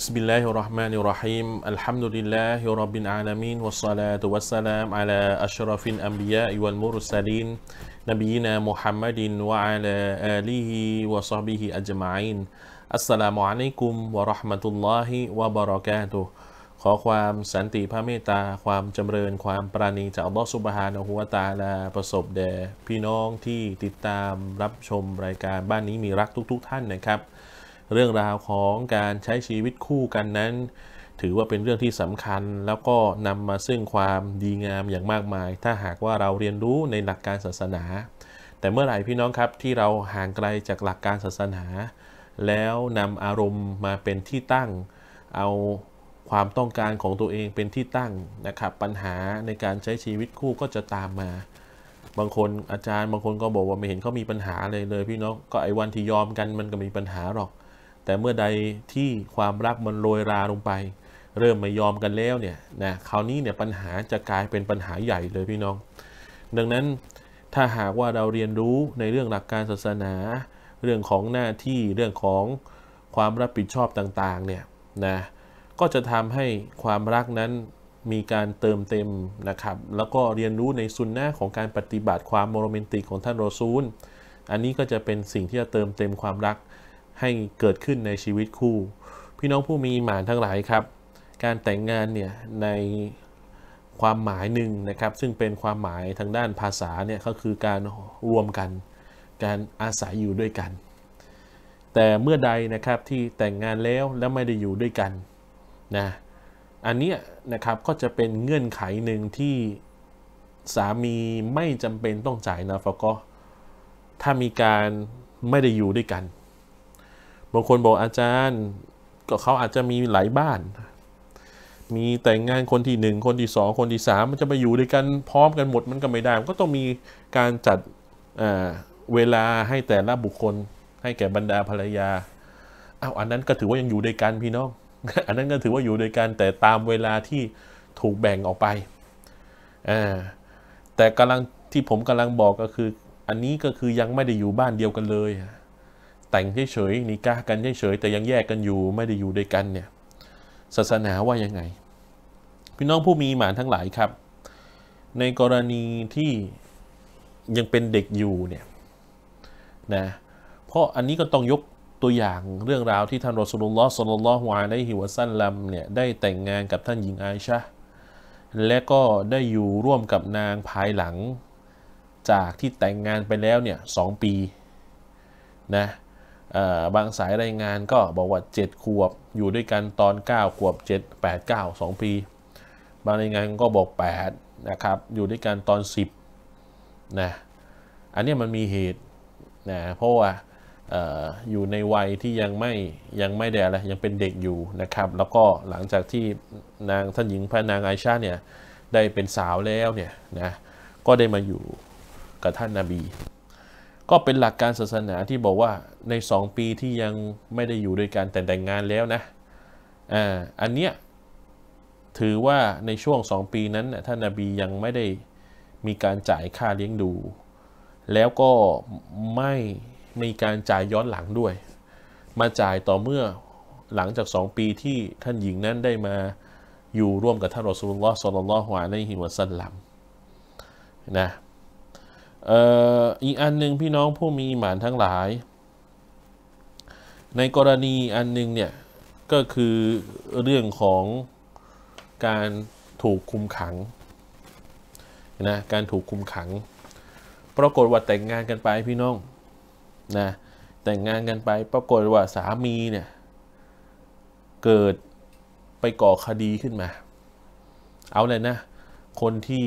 بسم الله الرحمن الرحيم الحمد لله رب العالمين والصلاة والسلام على أشرف الأنبياء والمرسلين نبينا محمد وعلى آله وصحبه أجمعين السلام عليكم ورحمة الله وبركاته ขอความสันติพระเมตตาความจำเริญความปราณีจากอัลลอฮฺสุบฮานะฮุวาตาลาประสบแด่พี่น้องที่ติดตามรับชมรายการบ้านนี้มีรักทุกเรื่องราวของการใช้ชีวิตคู่กันนั้น ถือว่าเป็นเรื่องที่สำคัญ แล้วก็นำมาซึ่งความดีงามอย่างมากมาย ถ้าหากว่าเราเรียนรู้ในหลักการศาสนา แต่เมื่อไหร่พี่น้องครับที่เราห่างไกลจากหลักการศาสนา แล้วนำอารมณ์มาเป็นที่ตั้ง เอาความต้องการของตัวเองเป็นที่ตั้งนะครับปัญหาในการใช้ชีวิตคู่ก็จะตามมา บางคนอาจารย์บางคนก็บอกว่าไม่เห็นเขามีปัญหาเลยเลย พี่น้องก็ไอ้วันที่ยอมกันมันก็มีปัญหาหรอกแต่เมื่อใดที่ความรักมันโรยราลงไป เริ่มไม่ยอมกันแล้วเนี่ยนะคราวนี้เนี่ยปัญหาจะกลายเป็นปัญหาใหญ่เลยพี่น้อง ดังนั้นถ้าหากว่าเราเรียนรู้ในเรื่องหลักการศาสนา เรื่องของหน้าที่เรื่องของความรับผิดชอบต่างๆเนี่ยนะก็จะทำให้ความรักนั้นมีการเติมเต็มนะครับ แล้วก็เรียนรู้ในสุนนะของการปฏิบัติความโมโรเมนติกของท่านโรซูล อันนี้ก็จะเป็นสิ่งที่จะเติมเต็มความรักให้เกิดขึ้นในชีวิตคู่ พี่น้องผู้มีหมานทั้งหลายครับ การแต่งงานเนี่ยในความหมายหนึ่งนะครับ ซึ่งเป็นความหมายทางด้านภาษาเนี่ยก็คือการรวมกัน การอาศัยอยู่ด้วยกัน แต่เมื่อใดนะครับที่แต่งงานแล้วแล้วไม่ได้อยู่ด้วยกันนะอันนี้นะครับก็จะเป็นเงื่อนไขหนึ่งที่สามีไม่จำเป็นต้องจ่ายนะฟก็ถ้ามีการไม่ได้อยู่ด้วยกันบางคนบอกอาจารย์ก็เขาอาจจะมีหลายบ้าน มีแต่งงานคนที่หนึ่งคนที่สองคนที่สามมันจะมาอยู่ด้วยกันพร้อมกันหมดมันก็ไม่ได้ก็ต้องมีการจัดเวลาให้แต่ละบุคคล ให้แก่บรรดาภรรยาเอาอันนั้นก็ถือว่ายังอยู่ด้วยกัน พี่น้องอันนั้นก็ถือว่าอยู่ด้วยกันแต่ตามเวลาที่ถูกแบ่งออกไป แต่กำลังที่ผมกำลังบอกก็คือ อันนี้ก็คือยังไม่ได้อยู่บ้านเดียวกันเลยแต่งเฉยๆนิกากันเฉยๆแต่ยังแยกกันอยู่ไม่ได้อยู่ด้วยกันเนี่ยศาสนาว่ายังไง พี่น้องผู้มีหมานทั้งหลายครับ ในกรณีที่ยังเป็นเด็กอยู่เนี่ยนะเพราะอันนี้ก็ต้องยกตัวอย่างเรื่องราวที่ท่านรอสุลลอฮ์สุลลลอฮวาได้ฮิวซันลัมเนี่ยได้แต่งงานกับท่านหญิงอชะและก็ได้อยู่ร่วมกับนางภายหลัง จากที่แต่งงานไปแล้วเนี่ยสองปี นะบางสายรายงานก็บอกว่า7ขวบ อยู่ด้วยกันตอน9ขวบ 7 8 9 2 ปี บางรายงานก็บอก 8 นะครับ อยู่ด้วยกันตอน 10นะอันนี้มันมีเหตุนะเพราะว่าอยู่ในวัยที่ยังไม่ยัง ไม่แด่อะไรยังเป็นเด็กอยู่ นะครับ แล้วก็หลังจากที่นางท่านหญิงพระนางไอชาเนี่ย ได้เป็นสาวแล้วเนี่ยนะก็ได้มาอยู่ กับท่านนาบีก็เป็นหลักการศาสนาที่บอกว่าในสองปีที่ยังไม่ได้อยู่ด้วยกันแต่แต่งงานแล้วนะอ่าอันเนี้ยถือว่าในช่วงสองปีนั้นท่านนาบียังไม่ได้มีการจ่ายค่าเลี้ยงดู แล้วก็ไม่มีการจ่ายย้อนหลังด้วย มาจ่ายต่อเมื่อหลังจากสองปีที่ท่านหญิงนั้นได้มาอยู่ร่วมกับท่านรอสูลุลลอฮ์สลลัลลอฮุอะลัยฮิวะสัลลัม นะอีกอันหนึ่งพี่น้องผู้มีหมานทั้งหลาย ในกรณีอันหนึ่งเนี่ย ก็คือเรื่องของการถูกคุมขังนะการถูกคุมขัง ปรากฏว่าแต่งงานกันไปพี่น้องนะแต่งงานกันไปปรากฏว่าสามีเนี่ยเกิดไปก่อคดีขึ้นมา เอาเลย นะ คนที่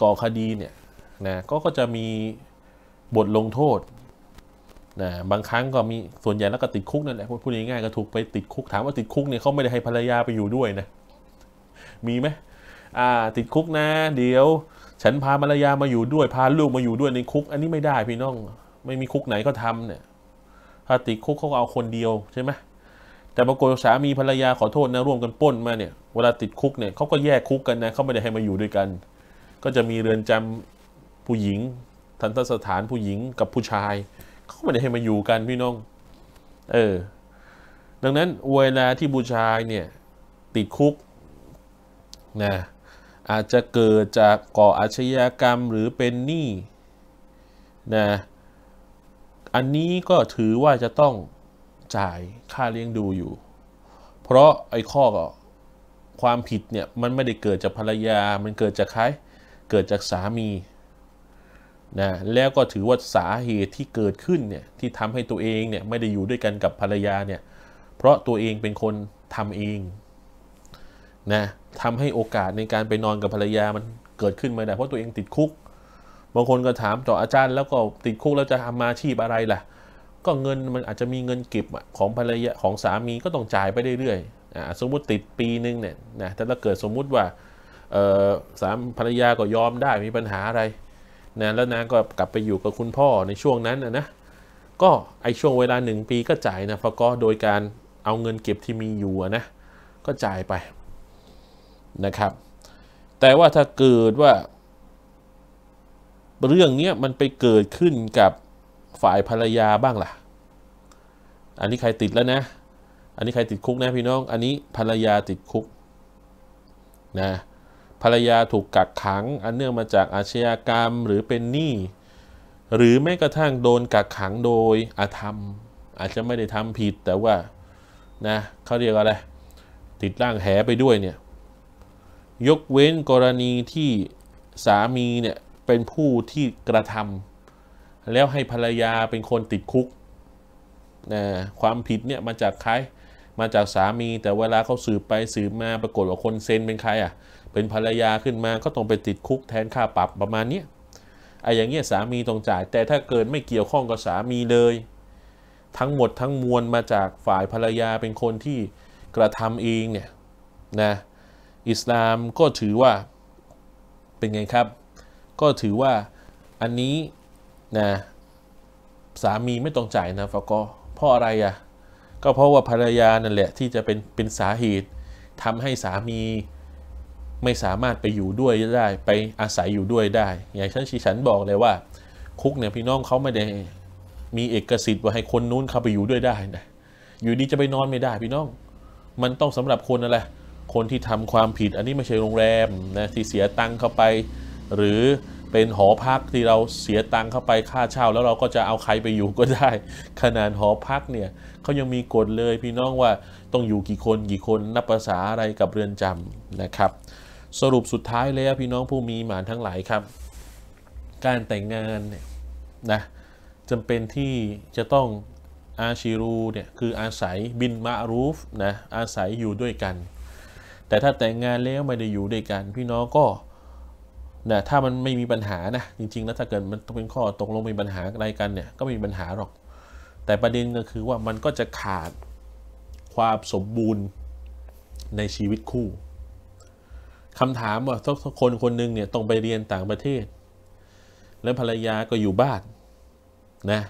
ก่อคดี เนี่ยนะก็ก็จะมีบทลงโทษนะบางครั้งก็มีส่วนใหญ่แล้วก็ติดคุกนั่นแหละพูดง่ายๆก็ถูกไปติดคุกถามว่าติดคุกเนี่ยเขาไม่ได้ให้ภรรยาไปอยู่ด้วยนะมีไหมอ่าติดคุกนะเดี๋ยว ฉันพาภรรยามาอยู่ด้วย พาลูกมาอยู่ด้วยในคุก อันนี้ไม่ได้พี่น้องไม่มีคุกไหนก็ทำเนี่ยถ้าติดคุกเขาเอาคนเดียวใช่ไหมแต่ปรากฏสามีภรรยาขอโทษนะร่วมกันป้นมาเนี่ยเวลาติดคุกเนี่ยเขาก็แยกคุกกันนะเขาไม่ได้ให้มาอยู่ด้วยกันก็จะมีเรือนจำผู้หญิงทันตสถานผู้หญิงกับผู้ชายเขาไม่ได้ให้มาอยู่กันพี่น้อง เออ ดังนั้นเวลาที่ผู้ชายเนี่ยติดคุกนะอาจจะเกิดจากก่ออาชญากรรมหรือเป็นหนี้นะอันนี้ก็ถือว่าจะต้องจ่ายค่าเลี้ยงดูอยู่ เพราะไอ้ข้อความผิดเนี่ยมันไม่ได้เกิดจากภรรยามันเกิดจากใครเกิดจากสามีนะแล้วก็ถือว่าสาเหตุที่เกิดขึ้นเนี่ยที่ทำให้ตัวเองเนี่ยไม่ได้อยู่ด้วยกันกับภรรยาเนี่ยเพราะตัวเองเป็นคนทำเองนะทำให้โอกาสในการไปนอนกับภรรยามันเกิดขึ้นไม่ได้ เพราะตัวเองติดคุก บางคนก็ถามต่ออาจารย์แล้วก็ติดคุกแล้วจะทำอาชีพอะไรล่ะก็เงินมันอาจจะมีเงินเก็บของภรรยาของสามีก็ต้องจ่ายไปเรื่อยๆสมมุติติดปีนึงเนี่ยนะแต่ถ้าเกิดสมมุติว่าสามภรรยาก็ยอมได้มีปัญหาอะไร นะ แล้วนางก็กลับไปอยู่กับคุณพ่อในช่วงนั้นนะ ก็ไอช่วงเวลาหนึ่งปีก็จ่ายนะฟก็โดยการเอาเงินเก็บที่มีอยู่นะ ก็จ่ายไปนะครับ แต่ว่าถ้าเกิดว่า เรื่องนี้มันไปเกิดขึ้นกับฝ่ายภรรยาบ้างล่ะ อันนี้ใครติดแล้วนะ อันนี้ใครติดคุกนะ พี่น้อง อันนี้ภรรยาติดคุกนะภรรยาถูกกักขัง อันเนื่องมาจากอาชญากรรมหรือเป็นหนี้หรือแม้กระทั่งโดนกักขังโดยอาธรรมอาจจะไม่ได้ทำผิดแต่ว่านะเขาเรียกอะไร ติดร่างแหไปด้วยเนี่ยยกเว้นกรณีที่สามีเนี่ยเป็นผู้ที่กระทำ แล้วให้ภรรยาเป็นคนติดคุกนะความผิดเนี่ยมาจากใครมาจากสามีแต่เวลาเขาสืบไปสืบมาปรากฏว่าคนเซ็นเป็นใครอ่ะเป็นภรรยาขึ้นมาก็ต้องไปติดคุกแทนค่าปรับประมาณนี้ไอ้อย่างเงี้ยสามีต้องจ่าย แต่ถ้าเกิดไม่เกี่ยวข้องกับสามีเลย ทั้งหมดทั้งมวลมาจากฝ่ายภรรยาเป็นคนที่กระทำเองเนี่ยนะอิสลามก็ถือว่าเป็นไงครับ ก็ถือว่าอันนี้นะสามีไม่ต้องจ่ายนะฟะก็เพราะอะไรอะ่ะก็เพราะว่าภรรยานั่นแหละที่จะเป็นเป็นสาเหตุทำให้สามีไม่สามารถไปอยู่ด้วยได้ ไปอาศัยอยู่ด้วยได้ อย่างฉันชีฉันบอกเลยว่า คุกเนี่ยพี่น้องเขาไม่ได้ มีเอกสิทธิ์ว่าให้คนนู้นเข้าไปอยู่ด้วยได้นะอยู่ดีจะไปนอนไม่ได้พี่น้อง มันต้องสำหรับคนอะไร คนที่ทำความผิดอันนี้ไม่ใช่โรงแรมนะที่เสียตังค์เข้าไป หรือเป็นหอพักที่เราเสียตังค์เข้าไปค่าเช่า แล้วเราก็จะเอาใครไปอยู่ก็ได้ขนาดหอพักเนี่ยเขายังมีกฎเลยพี่น้องว่าต้องอยู่กี่คนกี่คนนับภาษาอะไรกับเรือนจำนะครับสรุปสุดท้ายแล้วพี่น้องผู้มีหมานทั้งหลายครับ การแต่งงานเนี่ยนะจำเป็นที่จะต้องอาชีรูเนี่ย คืออาศัยบินมารูฟนะอาศัยอยู่ด้วยกัน แต่ถ้าแต่งงานแล้วไม่ได้อยู่ด้วยกัน พี่น้องก็นะถ้ามันไม่มีปัญหานะจริงๆนะถ้าเกิดมันเป็นข้อตกลงมีปัญหาอะไรกันเนี่ย ก็ไม่มีปัญหาหรอก แต่ประเด็นก็คือว่ามันก็จะขาดความสมบูรณ์ในชีวิตคู่คำถามว่าทุกคนคนหนึ่งเนี่ยต้องไปเรียนต่างประเทศ แล้วภรรยาก็อยู่บ้านนะ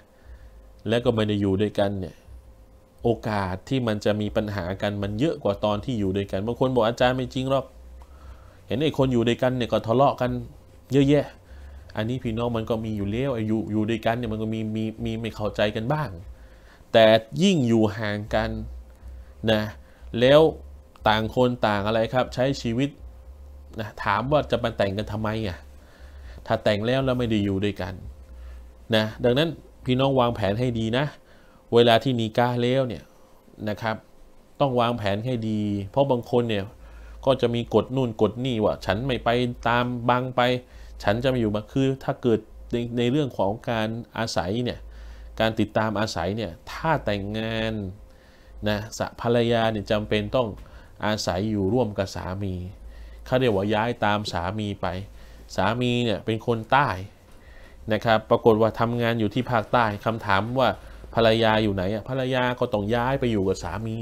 แล้วก็ไม่ได้อยู่ด้วยกันเนี่ยโอกาสที่มันจะมีปัญหากันมันเยอะกว่าตอนที่อยู่ด้วยกันบางคนบอกอาจารย์ไม่จริงหรอกเห็นไอ้คนอยู่ด้วยกันเนี่ย ก็ทะเลาะกันเยอะแยะอันนี้พี่น้องมันก็มีอยู่แล้วอยู่อยู่ด้วยกันเนี่ยมันก็มีมีมีไม่เข้าใจกันบ้าง แต่ยิ่งอยู่ห่างกันนะแล้วต่างคนต่างอะไรครับใช้ชีวิตนะถามว่าจะมาแต่งกันทำไมอ่ะ ถ้าแต่งแล้วแล้วไม่ได้อยู่ด้วยกัน นะ ดังนั้นพี่น้องวางแผนให้ดีนะ เวลาที่นีกาแล้วเนี่ยนะครับ ต้องวางแผนให้ดี เพราะบางคนเนี่ย ก็จะมีกฎนู่นกฎนี่ว่า ฉันไม่ไปตาม บางไป ฉันจะไม่อยู่มาคือถ้าเกิดในในเรื่องของการอาศัยเนี่ย การติดตามอาศัยเนี่ย ถ้าแต่งงานนะภรรยาเนี่ยจำเป็นต้องอาศัยอยู่ร่วมกับสามีเขาเรียกว่าย้ายตามสามีไป สามีเนี่ยเป็นคนใต้นะครับ ปรากฏว่าทำงานอยู่ที่ภาคใต้คำถามว่าภรรยาอยู่ไหนอ่ะ ภรรยาก็ต้องย้ายไปอยู่กับสามี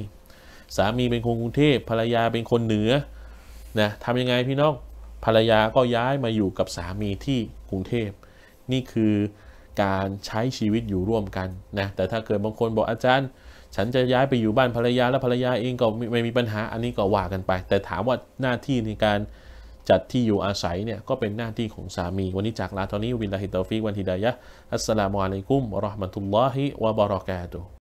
สามีเป็นคนกรุงเทพภรรยาเป็นคนเหนือ นะทำยังไงพี่น้อง ภรรยาก็ย้ายมาอยู่กับสามีที่กรุงเทพ นี่คือการใช้ชีวิตอยู่ร่วมกันนะ แต่ถ้าเกิดบางคนบอกอาจารย์ฉันจะย้ายไปอยู่บ้านภรรยาและภรรยาเองก็ไม่มีปัญหาอันนี้ก็ว่ากันไป แต่ถามว่าหน้าที่ในการจัดที่อยู่อาศัยเนี่ย ก็เป็นหน้าที่ของสามีวันนี้จากลาตอนนี้วินลาฮิตตอฟิกวันทิดายะอัสสลามุอะลัยกุมวะราะห์มะตุลลอฮิวะบะเราะกาตุ